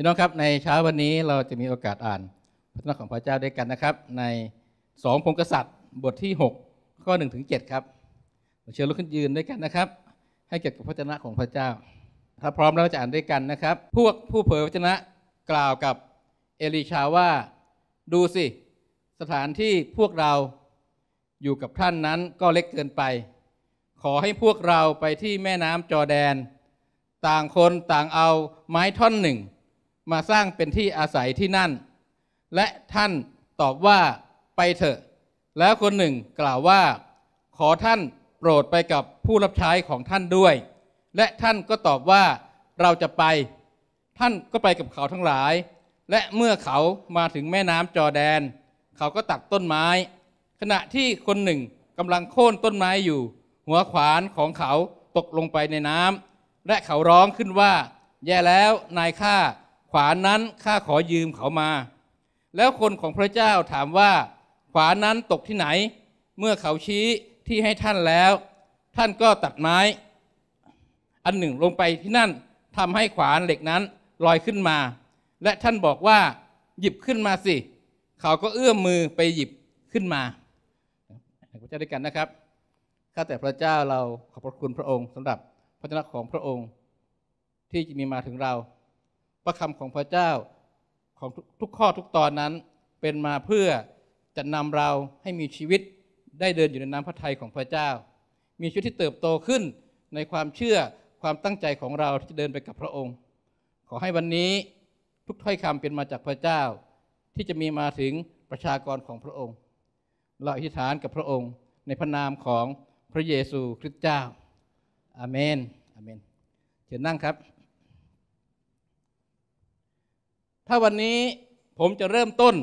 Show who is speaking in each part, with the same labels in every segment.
Speaker 1: ี่น้องครับในเช้าวันนี้เราจะมีโอกาสอ่านพระธรรมของพระเจ้าด้วยกันนะครับ ในสองพงกษัตริย์บทที่ 6 ข้อ1ถึง7ครับ เชิญลุกขึ้นยืนด้วยกันนะครับให้เกียรติกับพระเจ้าของพระเจ้า ถ้าพร้อมแล้วจะอ่านด้วยกันนะครับพวกผู้เผยพระชจะกล่าวกับเอลิชาว่าดูสิ สถานที่พวกเราอยู่กับท่านนั้นก็เล็กเกินไป ขอให้พวกเราไปที่แม่น้ำจอแดน ต่างคนต่างเอาไม้ท่อนหนึ่งมาสร้างเป็นที่อาศัยที่นั่น และท่านตอบว่าไปเถอะ แล้วคนหนึ่งกล่าวว่า ขอท่านโปรดไปกับผู้รับใช้ของท่านด้วย และท่านก็ตอบว่าเราจะไป ท่านก็ไปกับเขาทั้งหลาย และเมื่อเขามาถึงแม่น้ำจอแดน เขาก็ตัดต้นไม้ ขณะที่คนหนึ่งกำลังโค่นต้นไม้อยู่ หัวขวานของเขาตกลงไปในน้ำและเขาร้องขึ้นว่า แย่แล้วนายข้าขวานนั้นข้าขอยืมเขามา แล้วคนของพระเจ้าถามว่าขวานนั้นตกที่ไหน เมื่อเขาชี้ที่ให้ท่านแล้ว ท่านก็ตัดไม้ อันหนึ่งลงไปที่นั่นทำให้ขวานเหล็กนั้นลอยขึ้นมา และท่านบอกว่าหยิบขึ้นมาสิ เขาก็เอื้อมมือไปหยิบขึ้นมาพระเจ้าด้วยกันนะครับ ข้าแต่พระเจ้าเราขอบพระคุณพระองค์ สำหรับพระชนะของพระองค์ที่จะมีมาถึงเราพระคำของพระเจ้าของทุกข้อทุกตอนนั้นเป็นมาเพื่อจะนำเราให้มีชีวิตได้เดินอยู่ในน้ำพระทัยของพระเจ้า มีชีวิตที่เติบโตขึ้นในความเชื่อความตั้งใจของเราที่จะเดินไปกับพระองค์ ขอให้วันนี้ทุกถ้อยคำเป็นมาจากพระเจ้า ที่จะมีมาถึงประชากรของพระองค์ เราอธิษฐานกับพระองค์ ในพระนามของพระเยซูคริสต์เจ้าอาเมนอาเมนเชิญนั่งครับถ้าวันนี้ผมจะเริ่มต้น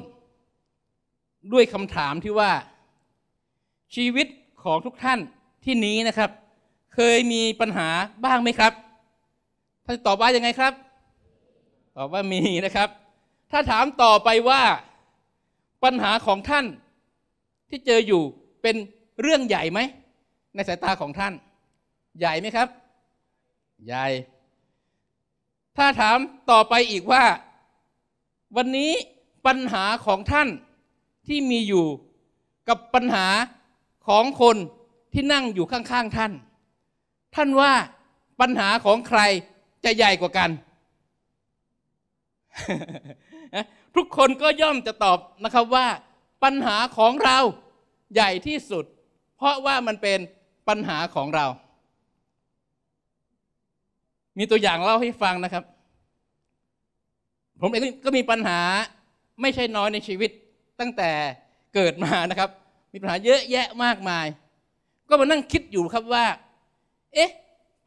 Speaker 1: ด้วยคำถามที่ว่า ชีวิตของทุกท่านที่นี้นะครับ เคยมีปัญหาบ้างไหมครับท่านตอบว่ายังไงครับ ตอบว่ามีนะครับ ถ้าถามต่อไปว่า ปัญหาของท่านที่เจออยู่เป็นเรื่องใหญ่ไหมในสายตาของท่าน ใหญ่ไหมครับ ใหญ่ ถ้าถามต่อไปอีกว่าวันนี้ปัญหาของท่านที่มีอยู่กับปัญหาของคนที่นั่งอยู่ข้างๆ ท่าน ท่านว่าปัญหาของใครจะใหญ่กว่ากัน ทุกคนก็ย่อมจะตอบนะครับว่าปัญหาของเราใหญ่ที่สุด เพราะว่ามันเป็นปัญหาของเรา มีตัวอย่างเล่าให้ฟังนะครับผมเองก็มีปัญหาไม่ใช่น้อยในชีวิตตั้งแต่เกิดมานะครับ มีปัญหาเยอะแยะมากมาย ก็มานั่งคิดอยู่ครับว่า เอ๊ะ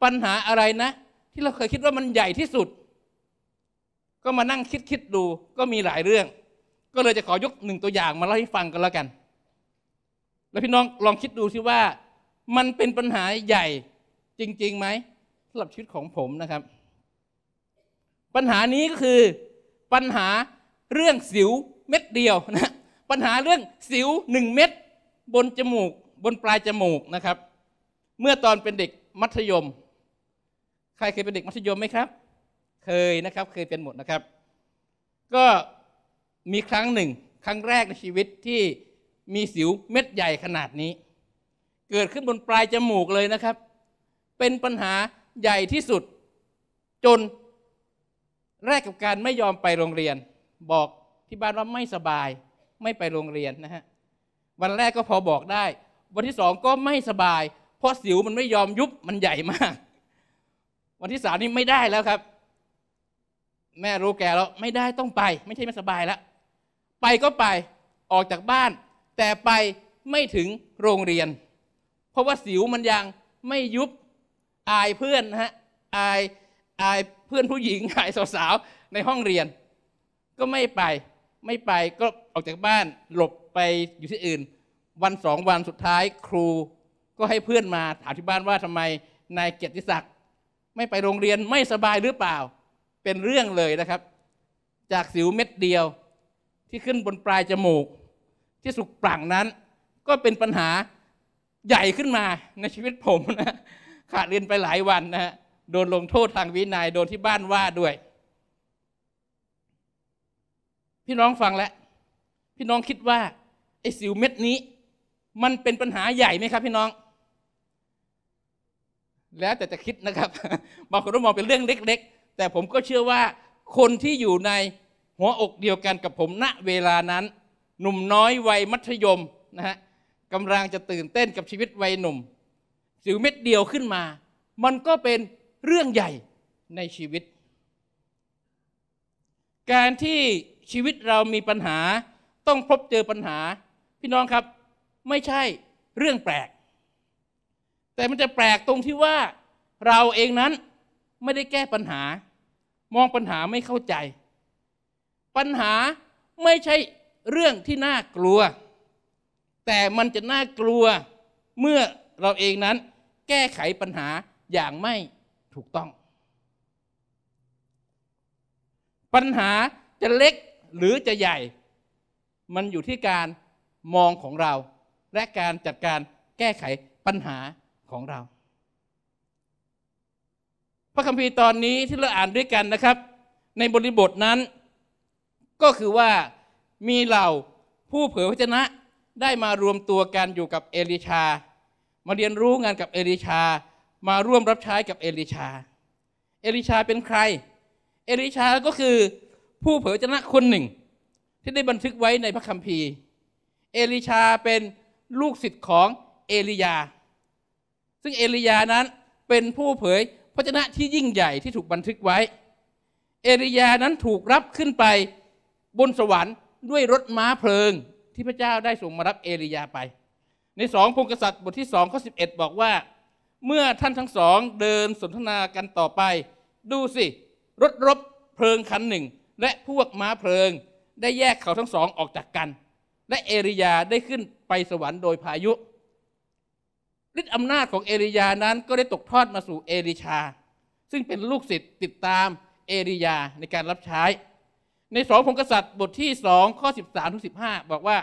Speaker 1: ปัญหาอะไรนะ ที่เราเคยคิดว่ามันใหญ่ที่สุด ก็มานั่งคิดคิดดูก็มีหลายเรื่อง ก็เลยจะขอยกหนึ่งตัวอย่างมาเล่าให้ฟังกันแล้วกัน แล้วพี่น้องลองคิดดูซิว่ามันเป็นปัญหาใหญ่จริงๆ ไหมสำหรับชีวิตของผมนะครับ ปัญหานี้ก็คือปัญหาเรื่องสิวเม็ดเดียวนะ ปัญหาเรื่องสิวหนึ่งเม็ด บนจมูก บนปลายจมูกนะครับ เมื่อตอนเป็นเด็กมัธยม ใครเคยเป็นเด็กมัธยมไหมครับ เคยนะครับเคยเป็นหมดนะครับ ก็มีครั้งหนึ่งครั้งแรกในชีวิตที่มีสิวเม็ดใหญ่ขนาดนี้ เกิดขึ้นบนปลายจมูกเลยนะครับ เป็นปัญหาใหญ่ที่สุด จนแรกกับการไม่ยอมไปโรงเรียน บอกที่บ้าน ว่าไม่สบายไม่ไปโรงเรียนนะฮะวันแรกก็พอบอกได้ วันที่สองก็ไม่สบาย เพราะสิวมันไม่ยอมยุบมันใหญ่มาก วันที่สามนี่ไม่ได้แล้วครับ แม่รู้แกแล้ว ไม่ได้ต้องไป ไม่ใช่ไม่สบายแล้ว ไปก็ไปออกจากบ้าน แต่ไปไม่ถึงโรงเรียน เพราะว่าสิวมันยังไม่ยุบอายเพื่อนนะฮะอายอายเพื่อนผู้หญิงอายสาวๆในห้องเรียน ก็ไม่ไปไม่ไปก็ออกจากบ้านหลบไปอยู่ที่อื่น วันสองวันสุดท้ายครูก็ให้เพื่อนมาถามที่บ้านว่าทำไมนายเกียรติศักดิ์ไม่ไปโรงเรียนไม่สบายหรือเปล่า เป็นเรื่องเลยนะครับ จากสิวเม็ดเดียว ที่ขึ้นบนปลายจมูก ที่สุกปรังนั้น ก็เป็นปัญหาใหญ่ขึ้นมาในชีวิตผมนะขาดเรียนไปหลายวันนะฮะโดนลงโทษทางวินยัยโดนที่บ้านว่าด้วย พี่น้องฟังแล้วพี่น้องคิดว่าไอ้สิวเม็ดนี้ มันเป็นปัญหาใหญ่ไหมครับ พี่น้อง แล้วแต่จะคิดนะครับบางคนมองเป็นเรื่องเล็ก ๆ แต่ผมก็เชื่อว่าคนที่อยู่ในหัวอกเดียวกันกับผมณเวลานั้น หนุ่มน้อยวัยมัธยมนะฮะกำลังจะตื่นเต้นกับชีวิตวัยหนุ่มสิวเม็ดเดียวขึ้นมา มันก็เป็นเรื่องใหญ่ในชีวิต การที่ชีวิตเรามีปัญหาต้องพบเจอปัญหา พี่น้องครับ ไม่ใช่เรื่องแปลก แต่มันจะแปลกตรงที่ว่าเราเองนั้นไม่ได้แก้ปัญหา มองปัญหาไม่เข้าใจ ปัญหาไม่ใช่เรื่องที่น่ากลัว แต่มันจะน่ากลัวเมื่อเราเองนั้นแก้ไขปัญหาอย่างไม่ถูกต้อง ปัญหาจะเล็กหรือจะใหญ่ มันอยู่ที่การมองของเรา และการจัดการแก้ไขปัญหาของเรา พระคัมภีร์ตอนนี้ที่เราอ่านด้วยกันนะครับ ในบริบทนั้น ก็คือว่ามีเหล่าผู้เผยพระชนะได้มารวมตัวกันอยู่กับเอลิชา มาเรียนรู้งานกับเอลิชามาร่วมรับใช้กับเอลิชา เอลิชาเป็นใคร เอลิชาก็คือผู้เผยชนะคนหนึ่งที่ได้บันทึกไว้ในพระคัมภีร์ เอลิชาเป็นลูกศิษย์ของเอลียา ซึ่งเอลียานั้นเป็นผู้เผยพระชนะที่ยิ่งใหญ่ที่ถูกบันทึกไว้ เอลียานั้นถูกรับขึ้นไปบนสวรรค์ด้วยรถม้าเพลิงที่พระเจ้าได้ส่งมารับเอลียาไป ในสองพงกษัตริย์บทที่สองข้อสิบอ็ดบอกว่าเมื่อท่านทั้งสองเดินสนทนากันต่อไป ดูสิรถรบเพลิงคันหนึ่ง และพวกม้าเพลิง ได้แยกเขาทั้งสองออกจากกัน และเอริยาได้ขึ้นไปสวรรค์โดยพายุฤทธิอำนาจของเอริยานั้นก็ได้ตกทอดมาสู่เอริชา ซึ่งเป็นลูกศิษย์ติดตามเอริยาในการรับใช้ ในสองพงกษัตริย์บทที่สองข้อ 13ถึง15 บอกว่า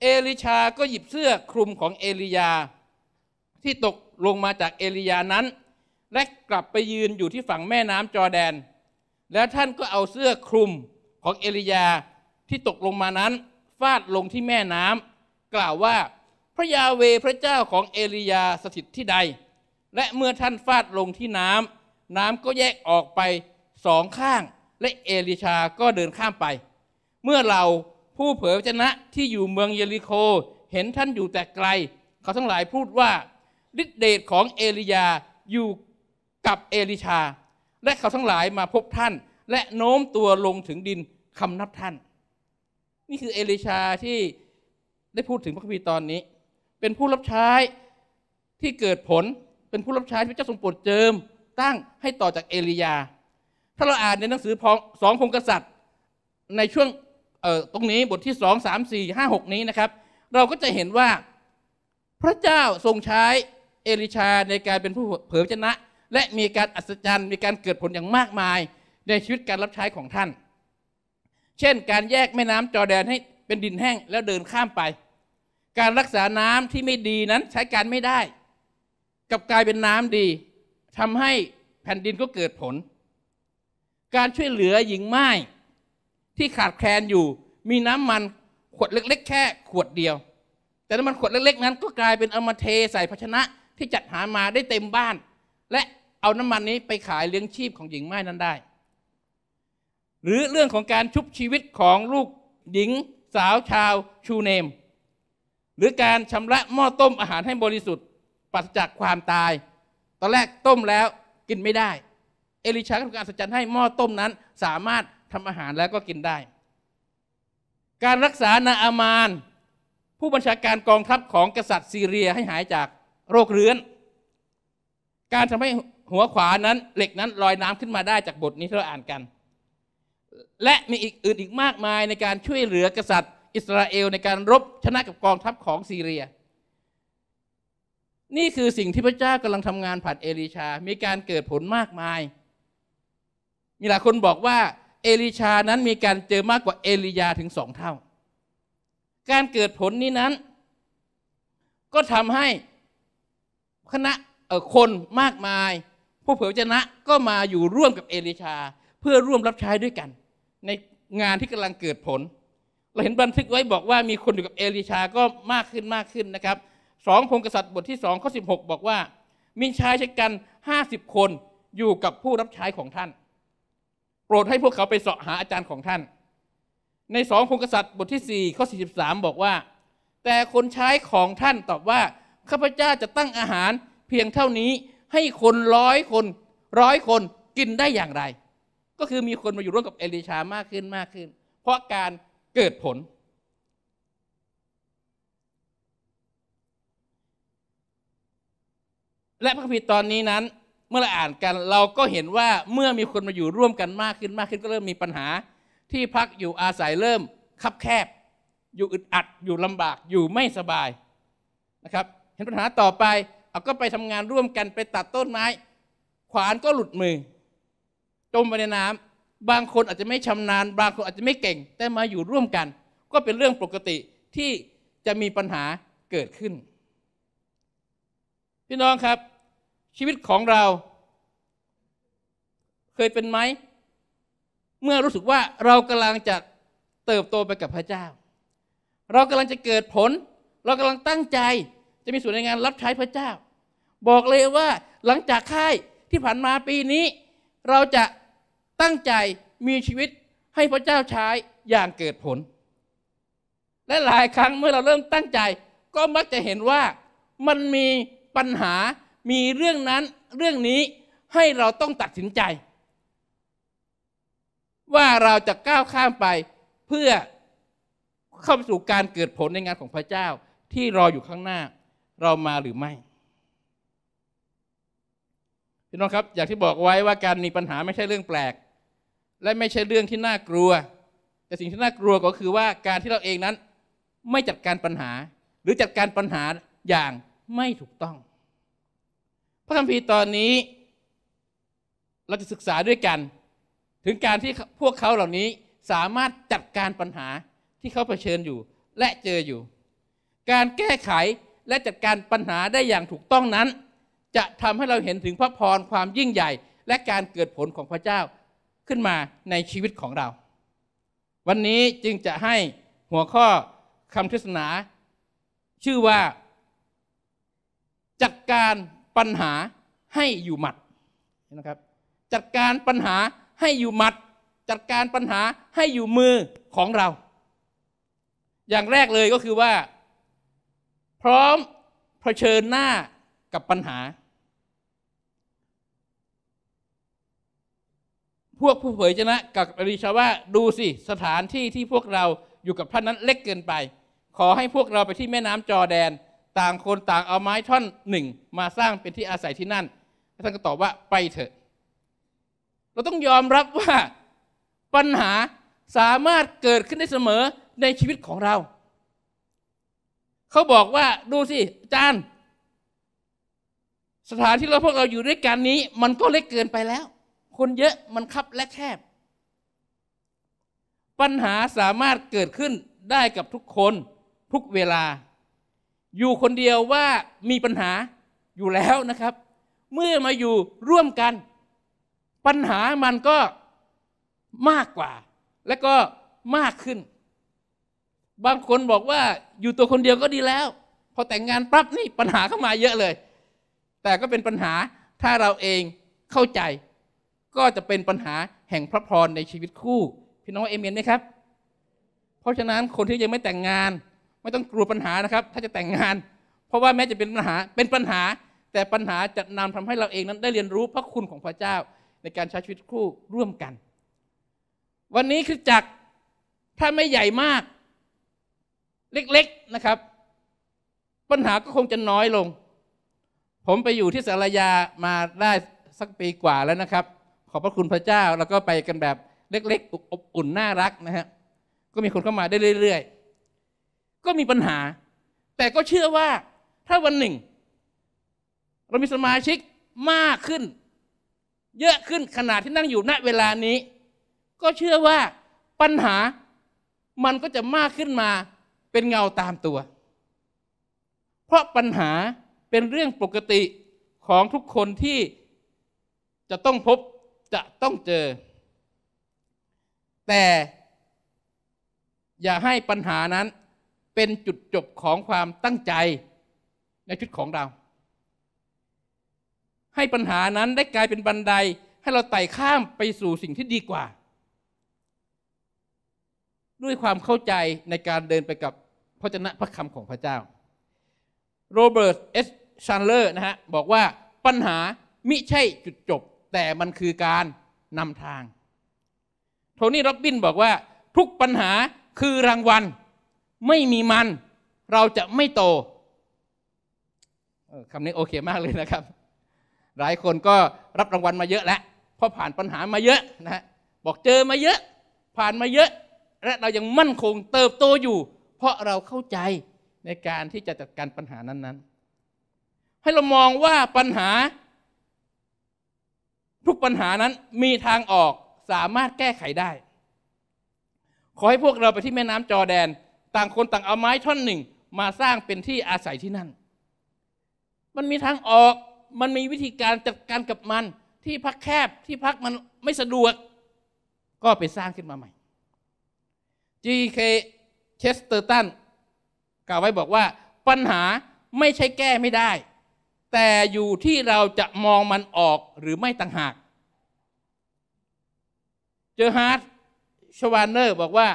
Speaker 1: เอริชาก็หยิบเสื้อคลุมของเอริยาที่ตกลงมาจากเอลียานั้นและกลับไปยืนอยู่ที่ฝั่งแม่น้ำจอแดน แล้วท่านก็เอาเสื้อคลุมของเอลียาที่ตกลงมานั้นฟาดลงที่แม่น้ำกล่าวว่าพระยาเวพระเจ้าของเอลียา สถิตที่ใด และเมื่อท่านฟาดลงที่น้ำน้ำก็แยกออกไปสองข้าง และเอลิชาก็เดินข้ามไป เมื่อเราผู้เผยพระชนะที่อยู่เมืองเยริโคเห็นท่านอยู่แต่ไกล เขาทั้งหลายพูดว่าฤทธิเดชของเอลียาอยู่กับเอลิชา และเขาทั้งหลายมาพบท่าน และโน้มตัวลงถึงดินคำนับท่าน นี่คือเอลิชาที่ได้พูดถึงพระคัมภีร์ตอนนี้ เป็นผู้รับใช้ที่เกิดผลเป็นผู้รับใช้ที่พระเจ้าทรงโปรดเจิมตั้งให้ต่อจากเอลียา ถ้าเราอ่านในหนังสือพสองพงกษัตริย์ในช่วงตรงนี้บทที่สองสามสี่ห้าหกนี้นะครับ เราก็จะเห็นว่าพระเจ้าทรงใช้เอลิชาในการเป็นผู้เผยพระชนะ และมีการอัศจรรย์มีการเกิดผลอย่างมากมาย ในชีวิตการรับใช้ของท่าน เช่น การแยกแม่น้ำจอแดนให้เป็นดินแห้งแล้วเดินข้ามไป การรักษาน้ำที่ไม่ดีนั้นใช้การไม่ได้กับกลายเป็นน้ำดี ทำให้แผ่นดินก็เกิดผล การช่วยเหลือหญิงไม้ที่ขาดแคลนอยู่ มีน้ำมันขวดเล็กๆ แค่ ขวดเดียว แต่น้ำมันขวดเล็ก ๆ นั้นก็กลายเป็นเอามาเทใส่ภาชนะที่จัดหามาได้เต็มบ้าน และเอาน้ำมันนี้ไปขายเลี้ยงชีพของหญิงไม้นั้นได้ หรือเรื่องของการชุบชีวิตของลูกหญิงสาวชาว ชูเนม หรือการชำระหม้อต้มอาหารให้บริสุทธิ์ปราศจากความตาย ตอนแรกต้มแล้วกินไม่ได้ เอลิชาก็ทำการสัจจันให้หม้อต้มนั้นสามารถทำอาหารแล้วก็กินได้ การรักษานาอามาน ผู้บัญชาการกองทัพของกษัตริย์ซีเรียให้หายจากโรคเรื้อน การทำให้หัวขวานั้นเหล็กนั้นลอยน้ำขึ้นมาได้จากบทนี้ที่เราอ่านกัน และมีอีกอื่นอีกมากมายในการช่วยเหลือกษัตริย์ อิสราเอลในการรบชนะกับกองทัพของซีเรีย นี่คือสิ่งที่พระเจ้ากำลังทำงานผ่านเอลิชา มีการเกิดผลมากมาย มีหลายคนบอกว่าเอลิชานั้นมีการเจอมากกว่าเอลียาถึงสองเท่า การเกิดผลนี้นั้น ก็ทำให้คณะคนมากมายพวกเผยชนะก็มาอยู่ร่วมกับเอลิชา เพื่อร่วมรับใช้ด้วยกัน ในงานที่กำลังเกิดผลเราเห็นบันทึกไว้บอกว่ามีคนอยู่กับเอลิชาก็มากขึ้นมากขึ้นนะครับสองพงกษัตริย์บทที่สองข้อสิบหกบอกว่า มีชายชะกันห้าสิบคนอยู่กับผู้รับใช้ของท่านโปรดให้พวกเขาไปเสาะหาอาจารย์ของท่าน ในสองพงกษัตริย์บทที่สี่ข้อสี่สิบสามบอกว่า แต่คนใช้ของท่านตอบว่าข้าพเจ้าจะตั้งอาหารเพียงเท่านี้ให้คนร้อยคนร้อยคนกินได้อย่างไร ก็คือมีคนมาอยู่ร่วมกับเอลิชามากขึ้นมากขึ้น เพราะการเกิดผล และพระคัมภีร์ตอนนี้นั้น เมื่อเราอ่านกันเราก็เห็นว่าเมื่อมีคนมาอยู่ร่วมกันมากขึ้นมากขึ้นก็เริ่มมีปัญหา ที่พักอยู่อาศัยเริ่มคับแคบ อยู่อึดอัดอยู่ลำบากอยู่ไม่สบายนะครับเห็นปัญหาต่อไปเอาก็ไปทำงานร่วมกันไปตัดต้นไม้ ขวานก็หลุดมือจมไปในน้ำบางคนอาจจะไม่ชำนาญ บางคนอาจจะไม่เก่ง แต่มาอยู่ร่วมกัน ก็เป็นเรื่องปกติที่จะมีปัญหาเกิดขึ้น พี่น้องครับ ชีวิตของเรา เคยเป็นไหม เมื่อรู้สึกว่าเรากำลังจะเติบโตไปกับพระเจ้า เรากำลังจะเกิดผล เรากำลังตั้งใจจะมีส่วนในงานรับใช้พระเจ้า บอกเลยว่าหลังจากค่ายที่ผ่านมาปีนี้ เราจะตั้งใจมีชีวิตให้พระเจ้าใช้อย่างเกิดผลและหลายครั้งเมื่อเราเริ่มตั้งใจ ก็มักจะเห็นว่ามันมีปัญหามีเรื่องนั้นเรื่องนี้ให้เราต้องตัดสินใจ ว่าเราจะก้าวข้ามไปเพื่อเข้าสู่การเกิดผลในงานของพระเจ้าที่รออยู่ข้างหน้าเรามาหรือไม่พี่น้องครับอยากที่บอกไว้ว่าการมีปัญหาไม่ใช่เรื่องแปลก และไม่ใช่เรื่องที่น่ากลัว แต่สิ่งที่น่ากลัวก็คือว่าการที่เราเองนั้น ไม่จัดการปัญหาหรือจัดการปัญหาอย่างไม่ถูกต้อง พระคัมภีร์ตอนนี้ เราจะศึกษาด้วยกันถึงการที่พวกเขาเหล่านี้สามารถจัดการปัญหาที่เขาเผชิญอยู่ และเจออยู่ การแก้ไขและจัดการปัญหาได้อย่างถูกต้องนั้น จะทำให้เราเห็นถึงพระพรความยิ่งใหญ่ และการเกิดผลของพระเจ้าขึ้นมาในชีวิตของเรา วันนี้จึงจะให้หัวข้อคำเทศนา ชื่อว่าจัดการปัญหาให้อยู่หมัดนะครับจัดการปัญหาให้อยู่หมัดจัดการปัญหาให้อยู่มือของเรา อย่างแรกเลยก็คือว่าพร้อมเผชิญหน้ากับปัญหา พวกผู้เผยชนะกับอริชาว่าดูสิสถานที่ที่พวกเราอยู่กับท่านนั้นเล็กเกินไป ขอให้พวกเราไปที่แม่น้ำจอแดนต่างคนต่างเอาไม้ท่อนหนึ่งมาสร้างเป็นที่อาศัยที่นั่น ท่านก็ตอบว่าไปเถอะ เราต้องยอมรับว่าปัญหาสามารถเกิดขึ้นได้เสมอในชีวิตของเราเขาบอกว่าดูสิ อาจารย์ สถานที่เราพวกเราอยู่ด้วยกันนี้ มันก็เล็กเกินไปแล้ว คนเยอะมันคับและแคบ ปัญหาสามารถเกิดขึ้นได้กับทุกคนทุกเวลา อยู่คนเดียวว่ามีปัญหาอยู่แล้วนะครับ เมื่อมาอยู่ร่วมกัน ปัญหามันก็มากกว่าและก็มากขึ้นบางคนบอกว่าอยู่ตัวคนเดียวก็ดีแล้ว พอแต่งงานปั๊บนี่ปัญหาเข้ามาเยอะเลย แต่ก็เป็นปัญหาถ้าเราเองเข้าใจ ก็จะเป็นปัญหาแห่งพระพรในชีวิตคู่ พี่น้องเอเมนไหมครับเพราะฉะนั้นคนที่ยังไม่แต่งงาน ไม่ต้องกลัวปัญหานะครับ ถ้าจะแต่งงาน เพราะว่าแม้จะเป็นปัญหาเป็นปัญหา แต่ปัญหาจะนำทำให้เราเองนั้นได้เรียนรู้พระคุณของพระเจ้าในการใช้ชีวิตคู่ร่วมกัน วันนี้คือจักถ้าไม่ใหญ่มากเล็ก ๆ นะครับ ปัญหาก็คงจะน้อยลง ผมไปอยู่ที่สารยามาได้สักปีกว่าแล้วนะครับ ขอบพระคุณพระเจ้าแล้วก็ไปกันแบบเล็ก ๆอบอุ่นน่ารักนะฮะก็มีคนเข้ามาได้เรื่อยๆ ก็มีปัญหา แต่ก็เชื่อว่าถ้าวันหนึ่ง เรามีสมาชิกมากขึ้น เยอะขึ้นขนาดที่นั่งอยู่ณเวลานี้ ก็เชื่อว่าปัญหามันก็จะมากขึ้นมาเป็นเงาตามตัว เพราะปัญหาเป็นเรื่องปกติของทุกคนที่จะต้องพบจะต้องเจอ แต่อย่าให้ปัญหานั้นเป็นจุดจบของความตั้งใจในชุดของเรา ให้ปัญหานั้นได้กลายเป็นบันไดให้เราไต่ข้ามไปสู่สิ่งที่ดีกว่าด้วยความเข้าใจในการเดินไปกับพระจนะพระคำของพระเจ้าโรเบิร์ตเอสชันเลอร์นะฮะบอกว่าปัญหามิใช่จุดจบ แต่มันคือการนำทางโทนี่ร็อบบินบอกว่าทุกปัญหาคือรางวัลไม่มีมัน เราจะไม่โตคำนี้โอเคมากเลยนะครับ หลายคนก็รับรางวัลมาเยอะแล้วพอผ่านปัญหามาเยอะนะบอกเจอมาเยอะผ่านมาเยอะและเรายังมั่นคงเติบโตอยู่ เพราะเราเข้าใจในการที่จะจัดการปัญหานั้นๆ ให้เรามองว่าปัญหา ทุกปัญหานั้นมีทางออกสามารถแก้ไขได้ ขอให้พวกเราไปที่แม่น้ำจอแดน ต่างคนต่างเอาไม้ท่อนหนึ่งมาสร้างเป็นที่อาศัยที่นั่น มันมีทางออกมันมีวิธีการจัดการกับมันที่พักแคบที่พักมันไม่สะดวก ก็ไปสร้างขึ้นมาใหม่เคเชสเตอร์ตันกล่าวไว้บอกว่า ปัญหาไม่ใช่แก้ไม่ได้ แต่อยู่ที่เราจะมองมันออกหรือไม่ต่างหาก เจอฮาร์ดชวานเนอร์บอกว่า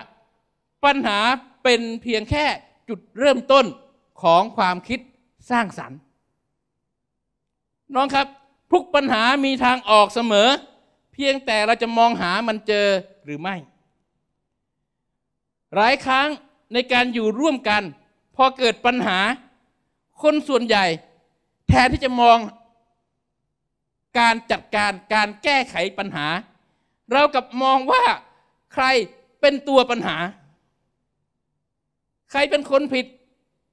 Speaker 1: ปัญหาเป็นเพียงแค่จุดเริ่มต้นของความคิดสร้างสรรค์ น้องครับทุกปัญหามีทางออกเสมอ เพียงแต่เราจะมองหามันเจอหรือไม่หลายครั้งในการอยู่ร่วมกันพอเกิดปัญหาคนส่วนใหญ่แทนที่จะมอง การจัดการการแก้ไขปัญหา เรากับมองว่าใครเป็นตัวปัญหา ใครเป็นคนผิด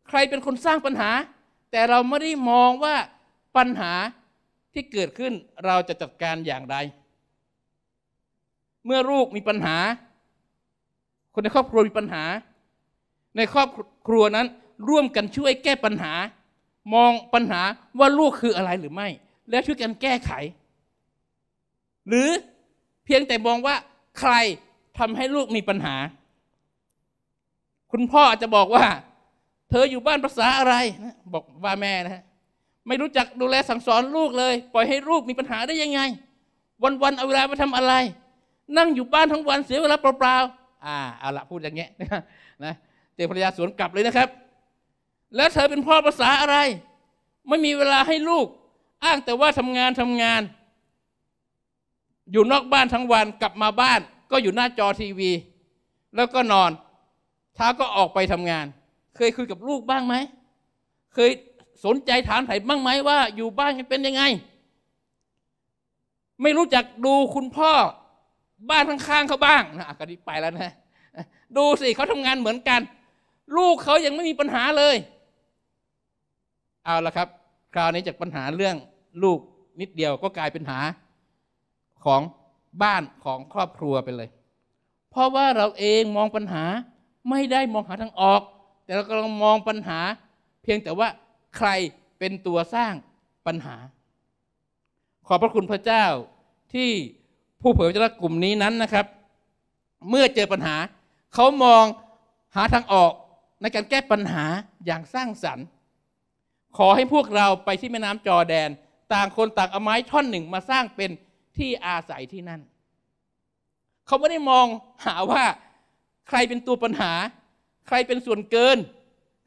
Speaker 1: ใครเป็นคนสร้างปัญหา แต่เราไม่ได้มองว่าปัญหาที่เกิดขึ้นเราจะจัดการอย่างไร เมื่อลูกมีปัญหาคนในครอบครัวมีปัญหา ในครอบครัวนั้น ร่วมกันช่วยแก้ปัญหา มองปัญหาว่าลูกคืออะไรหรือไม่ แล้วช่วยกันแก้ไข หรือเพียงแต่มองว่า ใครทำให้ลูกมีปัญหา คุณพ่ออาจจะบอกว่า เธออยู่บ้านภาษาอะไรนะบอกว่าแม่นะฮะไม่รู้จักดูแลสั่งสอนลูกเลย ปล่อยให้ลูกมีปัญหาได้ยังไง วันๆเอาเวลาไปทำอะไร นั่งอยู่บ้านทั้งวันเสียเวลาเปล่าๆอ่าเอาละพูดอย่างเงี้ยนะเจอภรรยาสวนกลับเลยนะครับ แล้วเธอเป็นพ่อภาษาอะไร ไม่มีเวลาให้ลูกอ้างแต่ว่าทำงานทำงาน อยู่นอกบ้านทั้งวันกลับมาบ้าน ก็อยู่หน้าจอทีวี แล้วก็นอนเช้าก็ออกไปทำงาน เคยคุยกับลูกบ้างไหมเคยสนใจถามไถ่บ้างไหมว่าอยู่บ้านเป็นยังไง ไม่รู้จักดูคุณพ่อบ้านข้าง ๆเขาบ้างนะอากาไปแล้วนะดูสิเขาทำงานเหมือนกัน ลูกเขายังไม่มีปัญหาเลย เอาละครับ คราวนี้จากปัญหาเรื่องลูกนิดเดียวก็กลายเป็นหาของบ้านของครอบครัวไปเลย เพราะว่าเราเองมองปัญหาไม่ได้มองหาทางออก แต่เรากำลังมองปัญหา เพียงแต่ว่าใครเป็นตัวสร้างปัญหา ขอบพระคุณพระเจ้าที่ผู้เผยพระวจนะกลุ่มนี้นั้นนะครับ เมื่อเจอปัญหา เขามองหาทางออกในการแก้ปัญหาอย่างสร้างสรรค์ ขอให้พวกเราไปที่แม่น้ำจอแดน ต่างคนต่างเอาไม้ท่อนหนึ่งมาสร้างเป็นที่อาศัยที่นั่นเขาไม่ได้มองหาว่า ใครเป็นตัวปัญหา ใครเป็นส่วนเกิน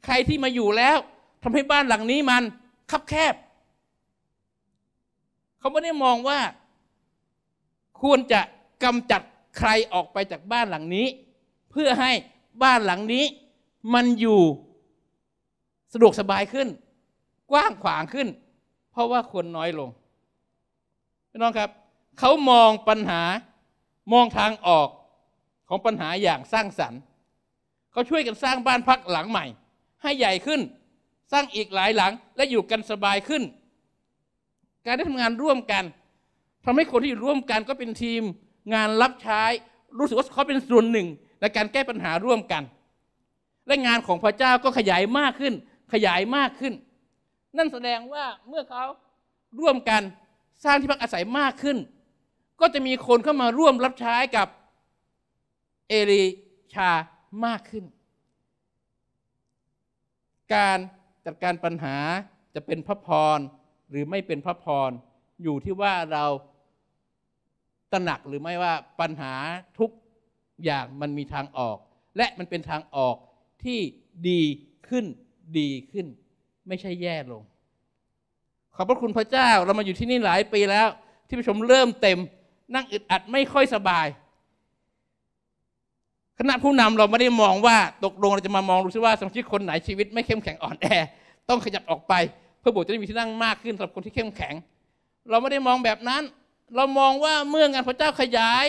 Speaker 1: ใครที่มาอยู่แล้วทำให้บ้านหลังนี้มันคับแคบเขาไม่ได้มองว่าควรจะกำจัดใครออกไปจากบ้านหลังนี้ เพื่อให้บ้านหลังนี้มันอยู่สะดวกสบายขึ้น กว้างขวางขึ้น เพราะว่าคนน้อยลงพี่น้องครับ เขามองปัญหามองทางออกของปัญหาอย่างสร้างสรรค์ เขาช่วยกันสร้างบ้านพักหลังใหม่ ให้ใหญ่ขึ้น สร้างอีกหลายหลังและอยู่กันสบายขึ้น การได้ทำงานร่วมกันทำให้คนที่อยู่ร่วมกันก็เป็นทีมงานรับใช้รู้สึกว่าเขาเป็นส่วนหนึ่งในการแก้ปัญหาร่วมกัน และงานของพระเจ้าก็ขยายมากขึ้น ขยายมากขึ้น นั่นแสดงว่าเมื่อเขาร่วมกันสร้างที่พักอาศัยมากขึ้น ก็จะมีคนเข้ามาร่วมรับใช้กับเอลิชามากขึ้น การจัดการปัญหาจะเป็นพระพรหรือไม่เป็นพระพรอยู่ที่ว่าเราตระหนักหรือไม่ว่าปัญหาทุกอย่างมันมีทางออก และมันเป็นทางออกที่ดีขึ้นดีขึ้น ไม่ใช่แย่ลง ขอบพระคุณพระเจ้าเรามาอยู่ที่นี่หลายปีแล้ว ที่ประชุมเริ่มเต็ม นั่งอึดอัดไม่ค่อยสบายคณะผู้นำเราไม่ได้มองว่าตกลงเราจะมามองรู้สึกว่าสมาชิกคนไหนชีวิตไม่เข้มแข็งอ่อนแอต้องขยับออกไป เพื่อโบสถ์จะได้มีที่นั่งมากขึ้นสำหรับคนที่เข้มแข็ง เราไม่ได้มองแบบนั้นเรามองว่าเมื่องานพระเจ้าขยาย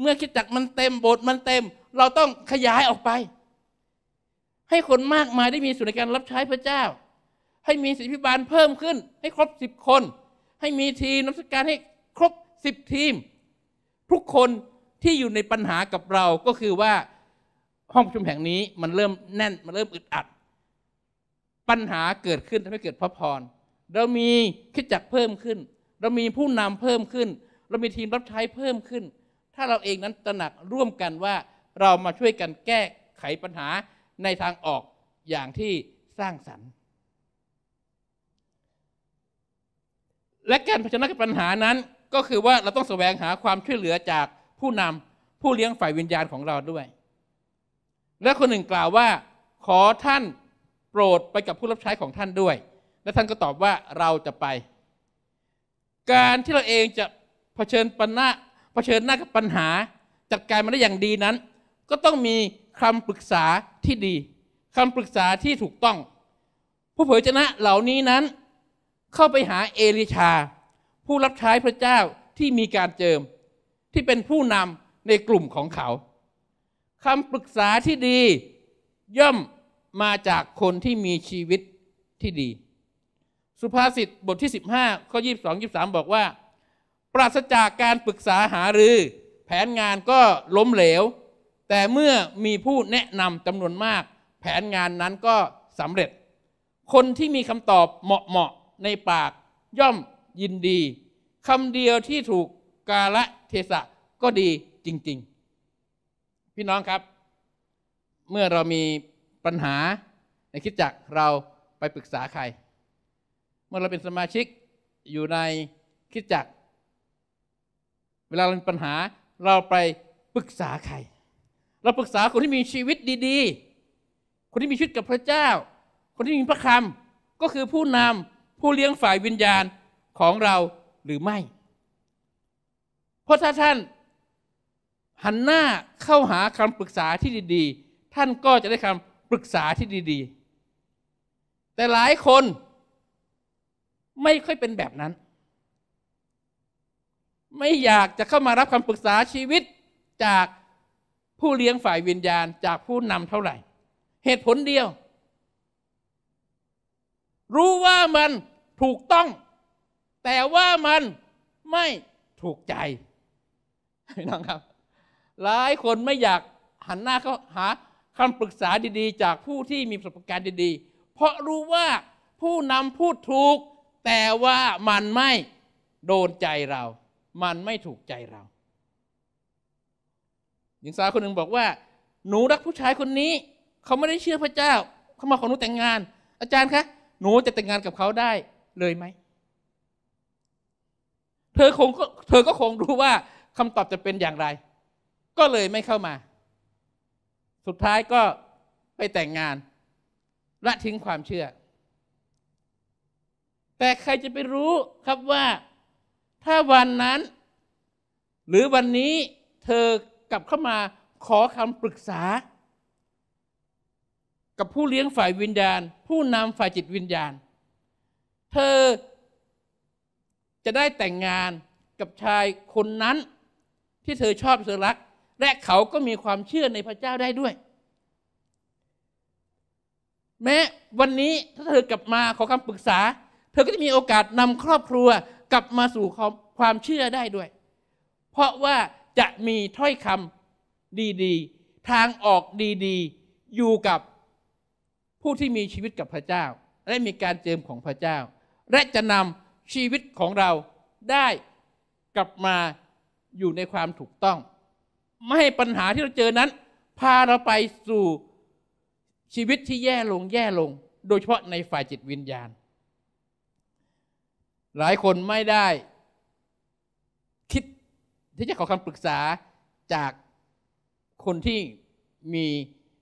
Speaker 1: เมื่อคิดจักมันเต็มโบสถ์มันเต็ม เราต้องขยายออกไป ให้คนมากมายได้มีส่วนในการรับใช้พระเจ้า ให้มีศิษยพิบาลเพิ่มขึ้น ให้ครบสิบคน ให้มีทีมนักสการให้ครบสิบทีม ทุกคนที่อยู่ในปัญหากับเราก็คือว่า ห้องประชุมแห่งนี้มันเริ่มแน่น มันเริ่มอึดอัด ปัญหาเกิดขึ้นทำให้เกิดพระพร เรามีคิดจักเพิ่มขึ้นเรามีผู้นำเพิ่มขึ้น เรามีทีมรับใช้เพิ่มขึ้น ถ้าเราเองนั้นตระหนักร่วมกันว่าเรามาช่วยกันแก้ไขปัญหาในทางออกอย่างที่สร้างสรรค์ และการพัฒนากับปัญหานั้นก็คือว่าเราต้องแสวงหาความช่วยเหลือจากผู้นำผู้เลี้ยงฝ่ายวิญญาณของเราด้วย และคนหนึ่งกล่าวว่า ขอท่านโปรดไปกับผู้รับใช้ของท่านด้วย และท่านก็ตอบว่าเราจะไปการที่เราเองจะเผชิญปัญหาเผชิญหน้ากับปัญหาจัดการมันได้อย่างดีนั้น ก็ต้องมีคำปรึกษาที่ดี คำปรึกษาที่ถูกต้อง ผู้เผยชนะเหล่านี้นั้น เข้าไปหาเอลิชา ผู้รับใช้พระเจ้าที่มีการเจิม ที่เป็นผู้นำในกลุ่มของเขา คำปรึกษาที่ดีย่อมมาจากคนที่มีชีวิตที่ดีสุภาษิตบทที่ 15ข้อี2 23 บอกว่า ปราศจากการปรึกษาหารือ แผนงานก็ล้มเหลว แต่เมื่อมีผู้แนะนำจำนวนมาก แผนงานนั้นก็สำเร็จ คนที่มีคำตอบเหมาะ ๆ ในปากย่อมยินดีคำเดียวที่ถูกกาละเทศะก็ดีจริง ๆ พี่น้องครับ เมื่อเรามีปัญหาในคิดจักเราไปปรึกษาใครเมื่อเราเป็นสมาชิกอยู่ในคิดจักเวลาเรามีปัญหาเราไปปรึกษาใครเราปรึกษาคนที่มีชีวิตดี ๆ คนที่มีชีวิตกับพระเจ้า คนที่มีพระคำก็คือผู้นำผู้เลี้ยงฝ่ายวิญญาณของเราหรือไม่เพราะถ้าท่านหันหน้าเข้าหาคำปรึกษาที่ดี ๆ ท่านก็จะได้คำปรึกษาที่ดีๆ แต่หลายคนไม่ค่อยเป็นแบบนั้น ไม่อยากจะเข้ามารับคำปรึกษาชีวิตจากผู้เลี้ยงฝ่ายวิญญาณ จากผู้นำเท่าไหร่ เหตุผลเดียว รู้ว่ามันถูกต้อง แต่ว่ามันไม่ถูกใจพี่น้องครับ หลายคนไม่อยากหันหน้าเข้าหาคำปรึกษาดีๆ จากผู้ที่มีประสบการณ์ดี ๆ เพราะรู้ว่าผู้นำพูดถูกแต่ว่ามันไม่โดนใจเรา มันไม่ถูกใจเรา หญิงสาวคนหนึ่งบอกว่า หนูรักผู้ชายคนนี้ เขาไม่ได้เชื่อพระเจ้า เขามาขอหนูแต่งงาน อาจารย์คะ หนูจะแต่งงานกับเขาได้เลยไหม เธอคงเธอก็คงรู้ว่าคำตอบจะเป็นอย่างไร ก็เลยไม่เข้ามา สุดท้ายก็ไปแต่งงานละทิ้งความเชื่อแต่ใครจะไปรู้ครับว่าถ้าวันนั้น หรือวันนี้เธอกลับเข้ามาขอคำปรึกษา กับผู้เลี้ยงฝ่ายวิญญาณ ผู้นำฝ่ายจิตวิญญาณเธอจะได้แต่งงานกับชายคนนั้นที่เธอชอบเธอรักและเขาก็มีความเชื่อในพระเจ้าได้ด้วย แม้วันนี้ถ้าเธอกลับมาขอคำปรึกษาเธอก็จะมีโอกาสนำครอบครัว กลับมาสู่ความเชื่อได้ด้วย เพราะว่าจะมีถ้อยคำดี ๆ ทางออกดีๆ อยู่กับผู้ที่มีชีวิตกับพระเจ้า และมีการเจิมของพระเจ้าและจะนำชีวิตของเราได้ กลับมาอยู่ในความถูกต้องไม่ให้ปัญหาที่เราเจอนั้นพาเราไปสู่ชีวิตที่แย่ลงแย่ลง โดยเฉพาะในฝ่ายจิตวิญญาณหลายคนไม่ได้ คิดที่จะขอคำปรึกษาจากคนที่มี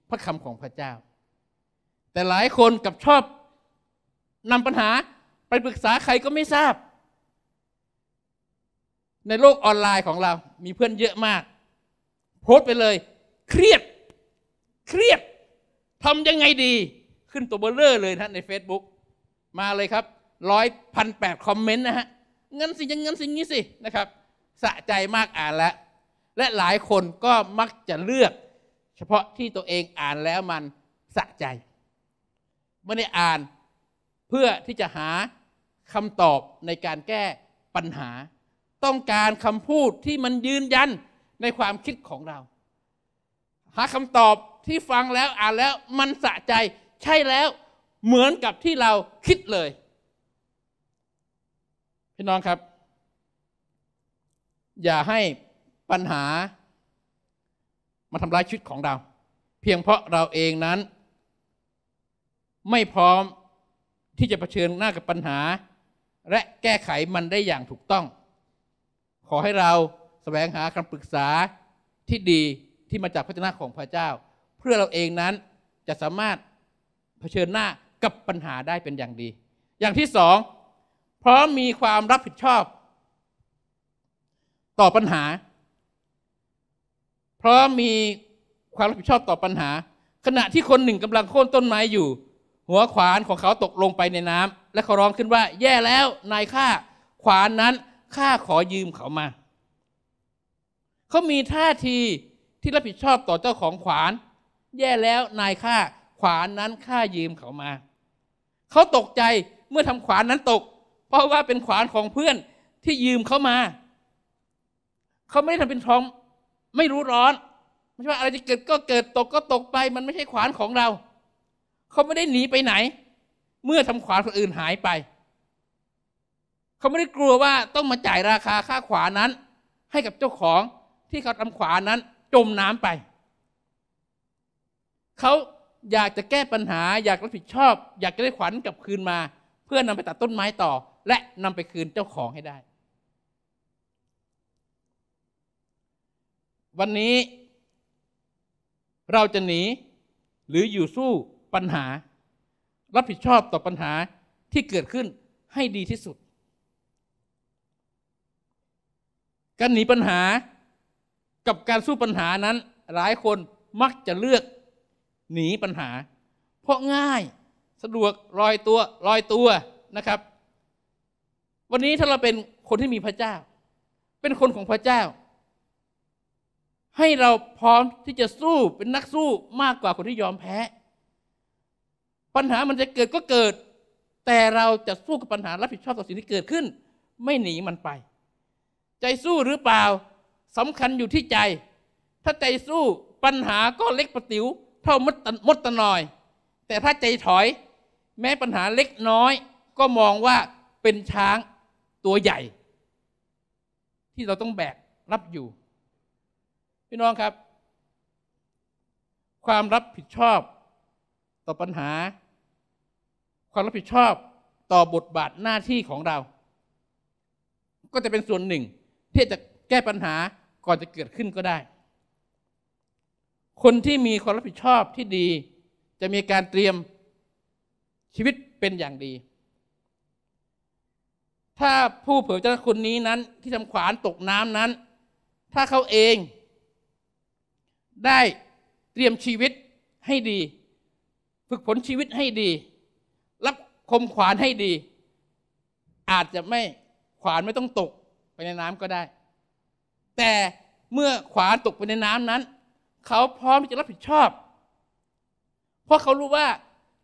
Speaker 1: พระคำของพระเจ้า แต่หลายคนกับชอบนำปัญหา ไปปรึกษาใครก็ไม่ทราบ ในโลกออนไลน์ของเรามีเพื่อนเยอะมาก โพสไปเลย เครียดเครียดทำยังไงดีขึ้นตัวเบลเลอร์เลยนะใน Facebook มาเลยครับร้อยพันแปดคอมเมนต์นะฮะเงินสิยังเงินสิงี้สินะครับ สะใจมากอ่านแล้ว และหลายคนก็มักจะเลือก เฉพาะที่ตัวเองอ่านแล้วมันสะใจไม่ได้อ่านเพื่อที่จะหาคำตอบในการแก้ปัญหา ต้องการคำพูดที่มันยืนยัน ในความคิดของเรา หาคำตอบที่ฟังแล้วอ่านแล้วมันสะใจใช่แล้วเหมือนกับที่เราคิดเลยพี่น้องครับ อย่าให้ปัญหา มาทำร้ายชีวิตของเรา เพียงเพราะเราเองนั้น ไม่พร้อมที่จะะเผชิญหน้ากับปัญหา และแก้ไขมันได้อย่างถูกต้อง ขอให้เราสแสวงหาคำปรึกษาที่ดีที่มาจากพระเจ้าของพระเจ้า เพื่อเราเองนั้นจะสามารถเผชิญหน้ากับปัญหาได้เป็นอย่างดี อย่างที่สองเพราะมีความรับผิดชอบ ต่อปัญหา เพราะมีความรับผิดชอบต่อปัญหา ขณะที่คนหนึ่งกำลังโค่นต้นไม้อยู่ หัวขวานของเขาตกลงไปในน้ำและเขาร้องขึ้นว่าแย่แล้วนายข้าขวานนั้นข้าขอยืมเขามา เขามีท่าทีที่รับผิดชอบต่อเจ้าของขวาน แย่แล้วนายข้าขวานนั้นข้ายืมเขามา เขาตกใจเมื่อทำขวานนั้นตกเพราะว่าเป็นขวานของเพื่อนที่ยืมเขามา เขาไม่ได้ทำเป็นท้องไม่รู้ร้อน ไม่ใช่ว่าอะไรจะเกิดก็เกิดตกก็ตกไปมันไม่ใช่ขวานของเราเขาไม่ได้หนีไปไหน เมื่อทำขวานคนอื่นหายไป เขาไม่ได้กลัวว่าต้องมาจ่ายราคาค่าขวานนั้น ให้กับเจ้าของที่เขาทำขวานนั้น จมน้ำไป เขาอยากจะแก้ปัญหา อยากรับผิดชอบ อยากจะได้ขวานกลับคืนมา เพื่อนนำไปตัดต้นไม้ต่อและนำไปคืนเจ้าของให้ได้ วันนี้ เราจะหนีหรืออยู่สู้ปัญหา รับผิดชอบต่อปัญหาที่เกิดขึ้นให้ดีที่สุด การหนีปัญหากับการสู้ปัญหานั้นหลายคนมักจะเลือกหนีปัญหา เพราะง่ายสะดวกลอยตัวลอยตัวนะครับวันนี้ถ้าเราเป็นคนที่มีพระเจ้า เป็นคนของพระเจ้า ให้เราพร้อมที่จะสู้เป็นนักสู้มากกว่าคนที่ยอมแพ้ ปัญหามันจะเกิดก็เกิด แต่เราจะสู้กับปัญหารับผิดชอบต่อสิ่งที่เกิดขึ้น ไม่หนีมันไป ใจสู้หรือเปล่า สำคัญอยู่ที่ใจ ถ้าใจสู้ปัญหาก็เล็กประติว๋วเท่ามดมดตะนอย แต่ถ้าใจถอย แม้ปัญหาเล็กน้อย ก็มองว่าเป็นช้างตัวใหญ่ที่เราต้องแบกรับอยู่พี่น้องครับ ความรับผิดชอบต่อปัญหา ความรับผิดชอบต่อบทบาทหน้าที่ของเรา ก็จะเป็นส่วนหนึ่งที่จะแก้ปัญหาก่อนจะเกิดขึ้นก็ได้ คนที่มีความรับผิดชอบที่ดี จะมีการเตรียมชีวิตเป็นอย่างดีถ้าผู้เผยจ้าคุณนี้นั้น ที่ทำขวานตกน้ำนั้น ถ้าเขาเองได้เตรียมชีวิตให้ดี ฝึกฝนชีวิตให้ดี รับคมขวานให้ดี อาจจะไม่ขวานไม่ต้องตกไปในน้ำก็ได้ แต่เมื่อขวานตกไปในน้ำนั้น เขาพร้อมที่จะรับผิดชอบ เพราะเขารู้ว่า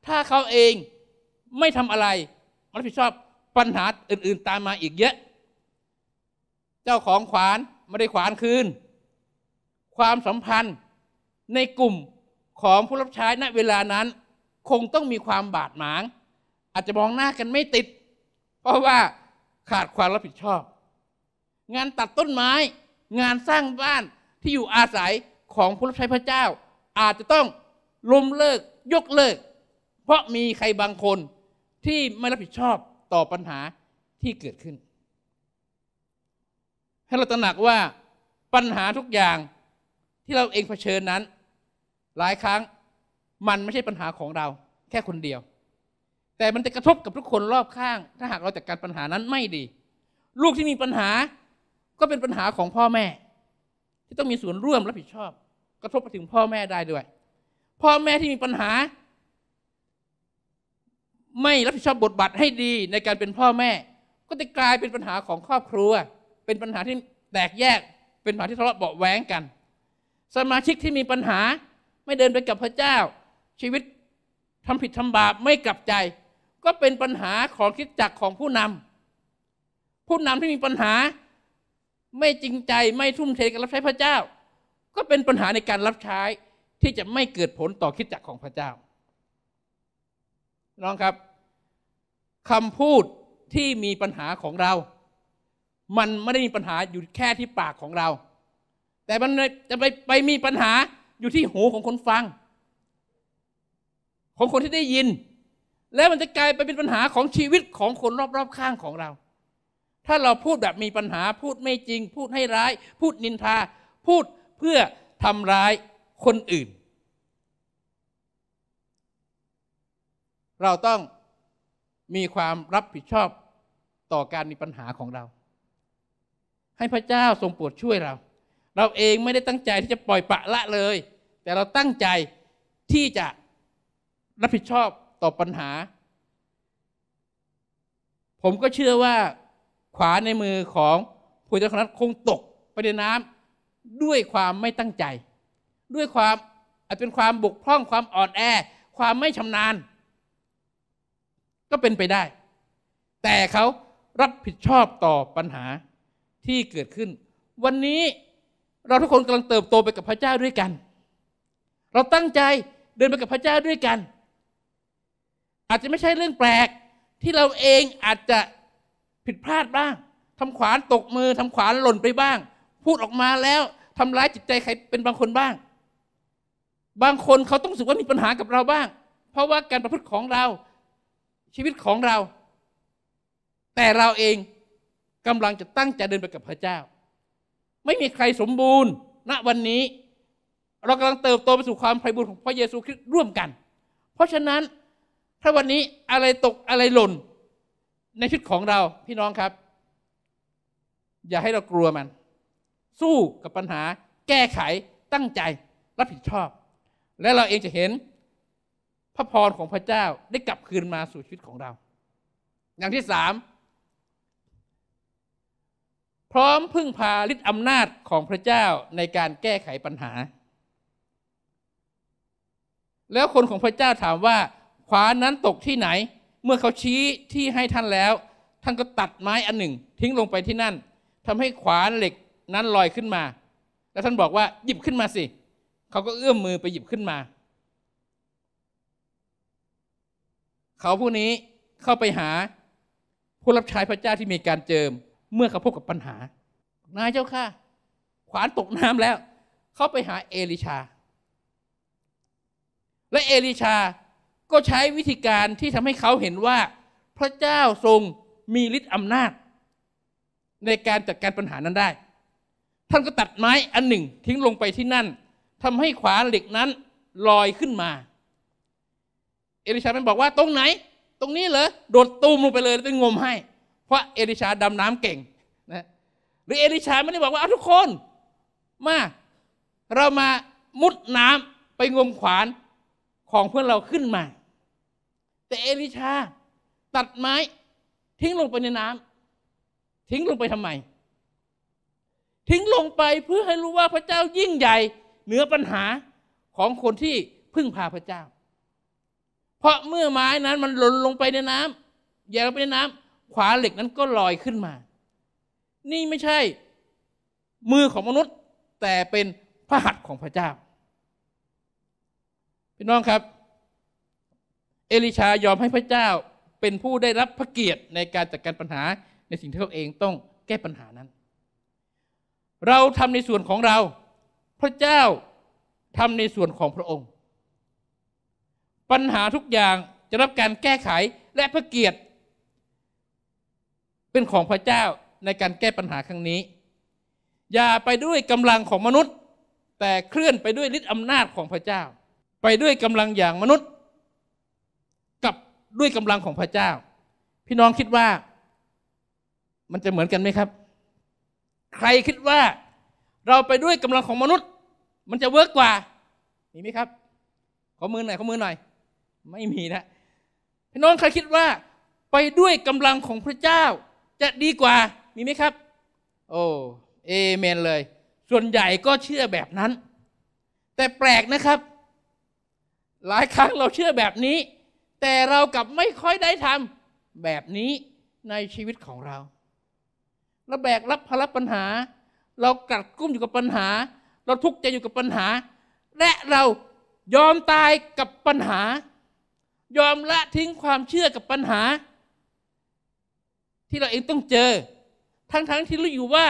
Speaker 1: ถ้าเขาเองไม่ทำอะไรรับผิดชอบปัญหาอื่นๆตามมาอีกเยอะ เจ้าของขวานไม่ได้ขวานคืน ความสัมพันธ์ในกลุ่มของผู้รับใช้ณเวลานั้น คงต้องมีความบาดหมาง อาจจะมองหน้ากันไม่ติด เพราะว่าขาดความรับผิดชอบ งานตัดต้นไม้ งานสร้างบ้านที่อยู่อาศัยของผู้รับใช้พระเจ้า อาจจะต้องล้มเลิกยกเลิก เพราะมีใครบางคนที่ไม่รับผิดชอบต่อปัญหาที่เกิดขึ้น ให้เราตระหนักว่าปัญหาทุกอย่างที่เราเองเผชิญนั้น หลายครั้งมันไม่ใช่ปัญหาของเรา แค่คนเดียว แต่มันจะกระทบกับทุกคนรอบข้าง ถ้าหากเราจัดการปัญหานั้นไม่ดี ลูกที่มีปัญหาก็เป็นปัญหาของพ่อแม่ ที่ต้องมีส่วนร่วมรับผิดชอบ กระทบไปถึงพ่อแม่ได้ด้วย พ่อแม่ที่มีปัญหาไม่รับผิดชอบบทบาทให้ดีในการเป็นพ่อแม่ ก็จะกลายเป็นปัญหาของครอบครัว เป็นปัญหาที่แตกแยก เป็นปัญหาที่ทะเลาะเบาแหวงกัน สมาชิกที่มีปัญหาไม่เดินไปกับพระเจ้า ชีวิตทำผิดทำบาปไม่กลับใจ ก็เป็นปัญหาของคิดจักของผู้นำ ผู้นำที่มีปัญหาไม่จริงใจไม่ทุ่มเทการรับใช้พระเจ้า ก็เป็นปัญหาในการรับใช้ที่จะไม่เกิดผลต่อคิดจักของพระเจ้าน้องครับคำพูดที่มีปัญหาของเรา มันไม่ได้มีปัญหาอยู่แค่ที่ปากของเรา แต่มันจะไปไปมีปัญหาอยู่ที่หูของคนฟัง ของคนที่ได้ยิน แล้วมันจะกลายไปเป็นปัญหาของชีวิตของคนรอบๆข้างของเรา ถ้าเราพูดแบบมีปัญหาพูดไม่จริง พูดให้ร้าย พูดนินทาพูดเพื่อทำร้ายคนอื่นเราต้องมีความรับผิดชอบต่อการมีปัญหาของเรา ให้พระเจ้าทรงโปรดช่วยเรา เราเองไม่ได้ตั้งใจที่จะปล่อยปะละเลย แต่เราตั้งใจที่จะรับผิดชอบต่อปัญหา ผมก็เชื่อว่าขวาในมือของผู้เจ้าคณะคงตกไปในน้ำด้วยความไม่ตั้งใจ ด้วยความอาจเป็นความบกพร่องความอ่อนแอความไม่ชำนาญก็เป็นไปได้ แต่เขารับผิดชอบต่อปัญหาที่เกิดขึ้น วันนี้เราทุกคนกำลังเติบโตไปกับพระเจ้าด้วยกัน เราตั้งใจเดินไปกับพระเจ้าด้วยกัน อาจจะไม่ใช่เรื่องแปลกที่เราเองอาจจะผิดพลาดบ้างทำขวานตกมือทำขวานหล่นไปบ้าง พูดออกมาแล้วทำร้ายจิตใจใครเป็นบางคนบ้าง บางคนเขาต้องรู้สึกว่ามีปัญหากับเราบ้าง เพราะว่าการประพฤติของเราชีวิตของเรา แต่เราเองกำลังจะตั้งใจเดินไปกับพระเจ้า ไม่มีใครสมบูรณ์ ณวันนี้ เรากำลังเติบโตไปสู่ความไพบูรณ์ของพระเยซูคริสต์ร่วมกัน เพราะฉะนั้นถ้าวันนี้อะไรตกอะไรหล่นในชีวิตของเราพี่น้องครับ อย่าให้เรากลัวมัน สู้กับปัญหา แก้ไขตั้งใจรับผิดชอบ และเราเองจะเห็นพระพรของพระเจ้าได้กลับคืนมาสู่ชีวิตของเรา อย่างที่สามพร้อมพึ่งพาฤทธิ์อำนาจของพระเจ้าในการแก้ไขปัญหา แล้วคนของพระเจ้าถามว่า ขวานั้นตกที่ไหน เมื่อเขาชี้ที่ให้ท่านแล้ว ท่านก็ตัดไม้อันหนึ่งทิ้งลงไปที่นั่น ทำให้ขวานเหล็กนั้นลอยขึ้นมา แล้วท่านบอกว่า หยิบขึ้นมาสิ เขาก็เอื้อมมือไปหยิบขึ้นมาเขาผู้นี้เข้าไปหาผู้รับใช้พระเจ้าที่มีการเจิมเมื่อเขาพบกับปัญหานายเจ้าค่ะ ขวานตกน้ำแล้ว เข้าไปหาเอลิชา และเอลิชาก็ใช้วิธีการที่ทำให้เขาเห็นว่า พระเจ้าทรงมีฤทธิ์อำนาจ ในการจัดการปัญหานั้นได้ ท่านก็ตัดไม้อันหนึ่ง ทิ้งลงไปที่นั่นทำให้ขวานเหล็กนั้นลอยขึ้นมาเอลิชาม็นบอกว่าตรงไหน ตรงนี้เหรอโดดตูมลงไปเลยแล้วงมให้ เพราะเอลิชาดำน้ำเก่งนะหรือเอลิชาไม่ได้บอกว่าาทุกคนมาเรามามุดน้ำไปงมขวานของเพื่อนเราขึ้นมาแต่เอลิชาตัดไม้ทิ้งลงไปในน้ำ ทิ้งลงไปทำไม ทิ้งลงไปเพื่อให้รู้ว่าพระเจ้ายิ่งใหญ่เหนือปัญหาของคนที่พึ่งพาพระเจ้าเพราะเมื่อไม้นั้นมันหล่นลงไปในน้ำแย่ลงไปในน้ำ ขวาเหล็กนั้นก็ลอยขึ้นมา นี่ไม่ใช่ มือของมนุษย์แต่เป็นพระหัตถ์ของพระเจ้าพี่น้องครับ เอลิชายอมให้พระเจ้าเป็นผู้ได้รับพระเกียรติในการจัดการปัญหาในสิ่งที่เขาเองต้องแก้ปัญหานั้น เราทำในส่วนของเรา พระเจ้าทำในส่วนของพระองค์ปัญหาทุกอย่างจะรับการแก้ไขและพระเกียรติ เป็นของพระเจ้าในการแก้ปัญหาครั้งนี้ อย่าไปด้วยกำลังของมนุษย์ แต่เคลื่อนไปด้วยฤทธิอำนาจของพระเจ้า ไปด้วยกำลังอย่างมนุษย์ กับด้วยกำลังของพระเจ้า พี่น้องคิดว่ามันจะเหมือนกันไหมครับ ใครคิดว่าเราไปด้วยกำลังของมนุษย์ มันจะเวิร์กกว่ามีไหมครับขอมือหน่อยขอมือหน่อยไม่มีนะพี่น้องใครคิดว่า ไปด้วยกำลังของพระเจ้าจะดีกว่ามีไหมครับ โอ้เอเมนเลย ส่วนใหญ่ก็เชื่อแบบนั้น แต่แปลกนะครับ หลายครั้งเราเชื่อแบบนี้ แต่เรากลับไม่ค่อยได้ทำแบบนี้ในชีวิตของเราเราแบกรับภาระปัญหา เรากัดกุ้มอยู่กับปัญหา เราทุกข์ใจอยู่กับปัญหา และเรายอมตายกับปัญหายอมละทิ้งความเชื่อกับปัญหาที่เราเองต้องเจอ ทั้งๆทที่รู้อยู่ว่า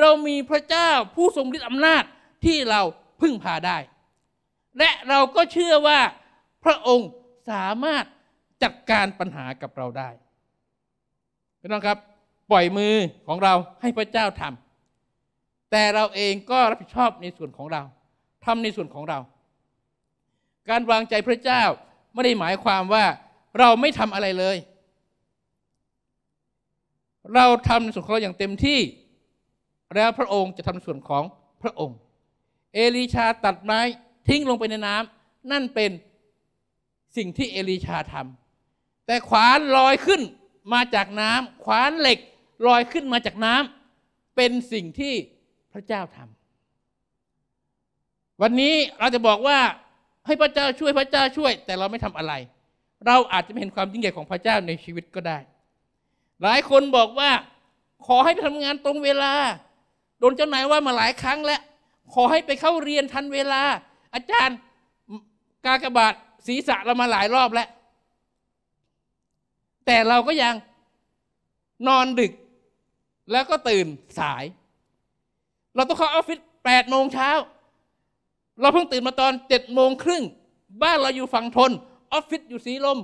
Speaker 1: เรามีพระเจ้าผู้ทรงฤทธิ์อำนาจที่เราพึ่งพาได้ และเราก็เชื่อว่า พระองค์สามารถจัดการปัญหากับเราได้พี่น้องครับ ปล่อยมือของเราให้พระเจ้าทำ แต่เราเองก็รับผิดชอบในส่วนของเรา ทำในส่วนของเรา การวางใจพระเจ้าไม่ได้หมายความว่าเราไม่ทำอะไรเลย เราทำในส่วนของเราอย่างเต็มที่ แล้วพระองค์จะทำส่วนของพระองค์ เอลิชาตัดไม้ทิ้งลงไปในน้ำนั่นเป็นสิ่งที่เอลิชาทำแต่ขวานลอยขึ้นมาจากน้ำขวานเหล็กลอยขึ้นมาจากน้ำเป็นสิ่งที่พระเจ้าทำวันนี้เราจะบอกว่าให้พระเจ้าช่วยพระเจ้าช่วย แต่เราไม่ทำอะไร เราอาจจะไม่เห็นความยิ่งใหญ่ของพระเจ้าในชีวิตก็ได้ หลายคนบอกว่าขอให้ไปทำงานตรงเวลา โดนเจ้านายว่ามาหลายครั้งแล้ว ขอให้ไปเข้าเรียนทันเวลา อาจารย์กากบาทศีรษะเรามาหลายรอบแล้ว แต่เราก็ยังนอนดึกแล้วก็ตื่นสาย เราต้องเข้าออฟฟิศ8โมงเช้าเราเพิ่งตื่นมาตอนเจ็ดโมงครึ่ง บ้านเราอยู่ฝั่งทน ออฟฟิศอยู่สีลม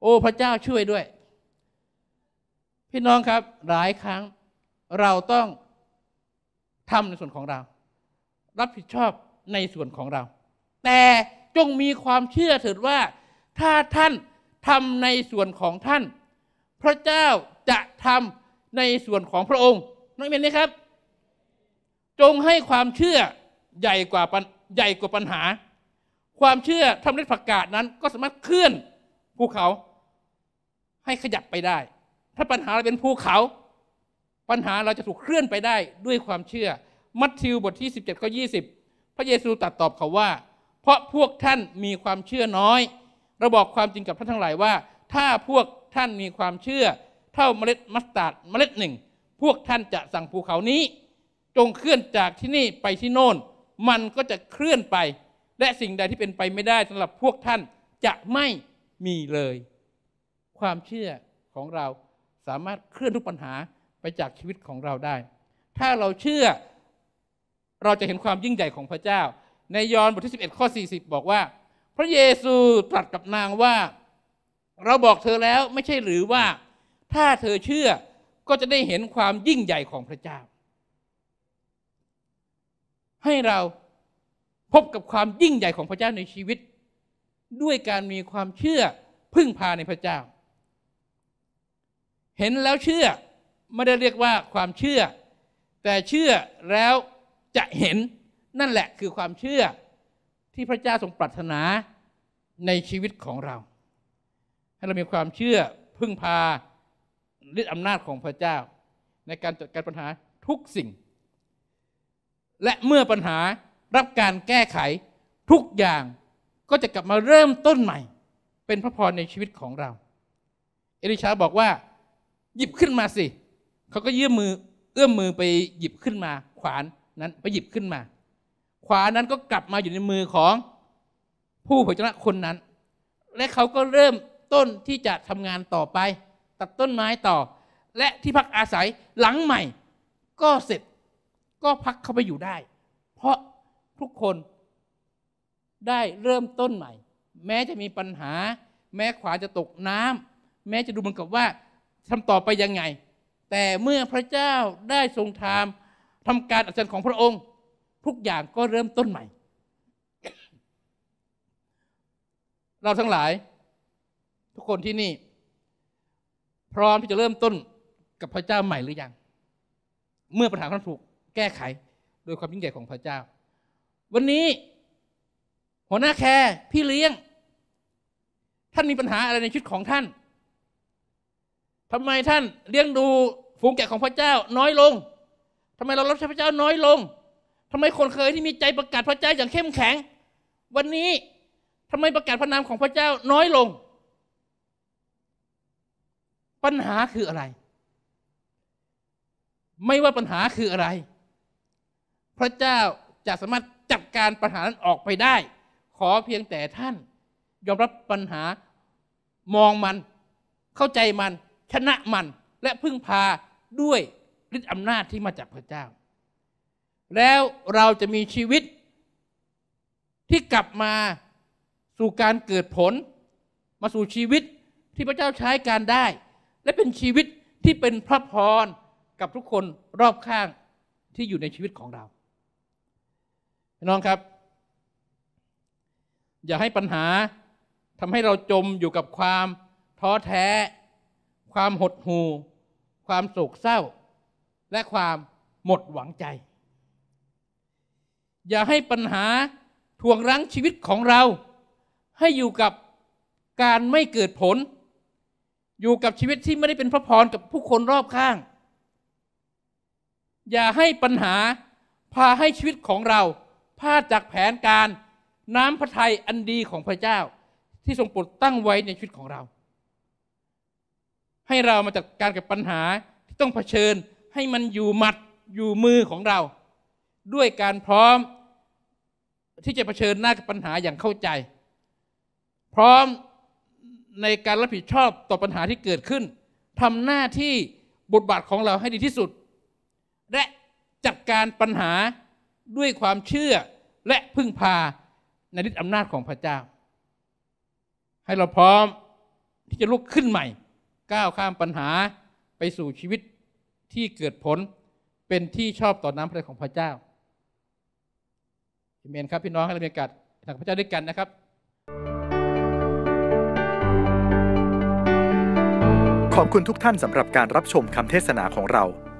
Speaker 1: โอ้พระเจ้าช่วยด้วย พี่น้องครับ หลายครั้งเราต้องทำในส่วนของเรา รับผิดชอบในส่วนของเรา แต่จงมีความเชื่อเถิดว่า ถ้าท่านทำในส่วนของท่าน พระเจ้าจะทำในส่วนของพระองค์น้องเมนนะครับ จงให้ความเชื่อใหญ่กว่าใหญ่กว่าปัญหา ความเชื่อทำเล็ดผักกาดนั้นก็สามารถเคลื่อนภูเขา ให้ขยับไปได้ ถ้าปัญหาเราเป็นภูเขา ปัญหาเราจะถูกเคลื่อนไปได้ด้วยความเชื่อ มัทธิวบทที่17ข้อยีพระเยซูตรัสตอบเขาว่า เพราะพวกท่านมีความเชื่อน้อยเราบอกความจริงกับท่านทั้งหลายว่า ถ้าพวกท่านมีความเชื่อ เท่าเมล็ดมัสตาร์ดเมล็ดหนึ่ง พวกท่านจะสั่งภูเขานี้ จงเคลื่อนจากที่นี่ไปที่โน่นมันก็จะเคลื่อนไปและสิ่งใดที่เป็นไปไม่ได้สำหรับพวกท่านจะไม่มีเลย ความเชื่อของเราสามารถเคลื่อนทุกปัญหาไปจากชีวิตของเราได้ ถ้าเราเชื่อ เราจะเห็นความยิ่งใหญ่ของพระเจ้า ในยอห์นบทที่11ข้อ40 บอกว่า พระเยซูตรัสกับนางว่าเราบอกเธอแล้วไม่ใช่หรือว่า ถ้าเธอเชื่อก็จะได้เห็นความยิ่งใหญ่ของพระเจ้าให้เราพบกับความยิ่งใหญ่ของพระเจ้าในชีวิต ด้วยการมีความเชื่อพึ่งพาในพระเจ้า เห็นแล้วเชื่อไม่ได้เรียกว่าความเชื่อ แต่เชื่อแล้วจะเห็นนั่นแหละคือความเชื่อที่พระเจ้าทรงปรารถนาในชีวิตของเรา ให้เรามีความเชื่อพึ่งพาฤทธิอำนาจของพระเจ้า ในการจัดการปัญหาทุกสิ่งและเมื่อปัญหารับการแก้ไขทุกอย่าง ก็จะกลับมาเริ่มต้นใหม่ เป็นพระพรในชีวิตของเรา เอลิชาบอกว่าหยิบขึ้นมาสิ เขาก็เยื่อมือเอื้อมมือไปหยิบขึ้นมา ขวานนั้นไปหยิบขึ้นมา ขวานนั้นก็กลับมาอยู่ในมือของผู้เผยชนะคนนั้น และเขาก็เริ่มต้นที่จะทำงานต่อไป ตัดต้นไม้ต่อ และที่พักอาศัยหลังใหม่ ก็เสร็จก็พักเข้าไปอยู่ได้ เพราะทุกคนได้เริ่มต้นใหม่ แม้จะมีปัญหา แม้ขวาจะตกน้ำ แม้จะดูเหมือนกับว่า ทำต่อไปยังไง แต่เมื่อพระเจ้าได้ทรงทำทำการอัศจรรย์ของพระองค์ ทุกอย่างก็เริ่มต้นใหม่ เราทั้งหลาย ทุกคนที่นี่ พร้อมที่จะเริ่มต้นกับพระเจ้าใหม่หรือยัง เมื่อปัญหาคัามถูกแก้ไขโดยความยิ่งใหญ่ของพระเจ้า วันนี้ หัวหน้าแคร์พี่เลี้ยง ท่านมีปัญหาอะไรในชีวิตของท่าน ทำไมท่านเลี้ยงดูฝูงแกะของพระเจ้าน้อยลง ทำไมเรารับใช้พระเจ้าน้อยลง ทำไมคนเคยที่มีใจประกาศพระเจ้าอย่างเข้มแข็ง วันนี้ทำไมประกาศพระนามของพระเจ้าน้อยลง ปัญหาคืออะไร ไม่ว่าปัญหาคืออะไรพระเจ้าจะสามารถจัดการปัญหานั้นออกไปได้ ขอเพียงแต่ท่านยอมรับปัญหา มองมัน เข้าใจมัน ชนะมัน และพึ่งพาด้วยฤทธิอำนาจที่มาจากพระเจ้า แล้วเราจะมีชีวิตที่กลับมาสู่การเกิดผล มาสู่ชีวิตที่พระเจ้าใช้การได้ และเป็นชีวิตที่เป็นพระพรกับทุกคนรอบข้างที่อยู่ในชีวิตของเราพี่น้องครับ อย่าให้ปัญหาทำให้เราจมอยู่กับความท้อแท้ ความหดหู่ ความโศกเศร้า และความหมดหวังใจ อย่าให้ปัญหาทวงรั้งชีวิตของเราให้อยู่กับการไม่เกิดผล อยู่กับชีวิตที่ไม่ได้เป็นพระพรกับผู้คนรอบข้าง อย่าให้ปัญหาพาให้ชีวิตของเราพลาดจากแผนการน้ำพระทัยอันดีของพระเจ้า ที่ทรงโปรดตั้งไว้ในชีวิตของเรา ให้เรามาจัดการกับปัญหาที่ต้องเผชิญให้มันอยู่หมัดอยู่มือของเรา ด้วยการพร้อมที่จะเผชิญหน้ากับปัญหาอย่างเข้าใจ พร้อมในการรับผิดชอบต่อปัญหาที่เกิดขึ้นทำหน้าที่บทบาทของเราให้ดีที่สุด และจัดการปัญหาด้วยความเชื่อและพึ่งพาในฤทธิอำนาจของพระเจ้า ให้เราพร้อมที่จะลุกขึ้นใหม่ ก้าวข้ามปัญหาไปสู่ชีวิตที่เกิดผลเป็นที่ชอบต่อน้ำพระทัยของพระเจ้าเมนครับพี่น้องให้เรามีโอกาสักพระเจ้าด้วยกันนะครับ ขอบคุณทุกท่านสำหรับการรับชมคำเทศนาของเรา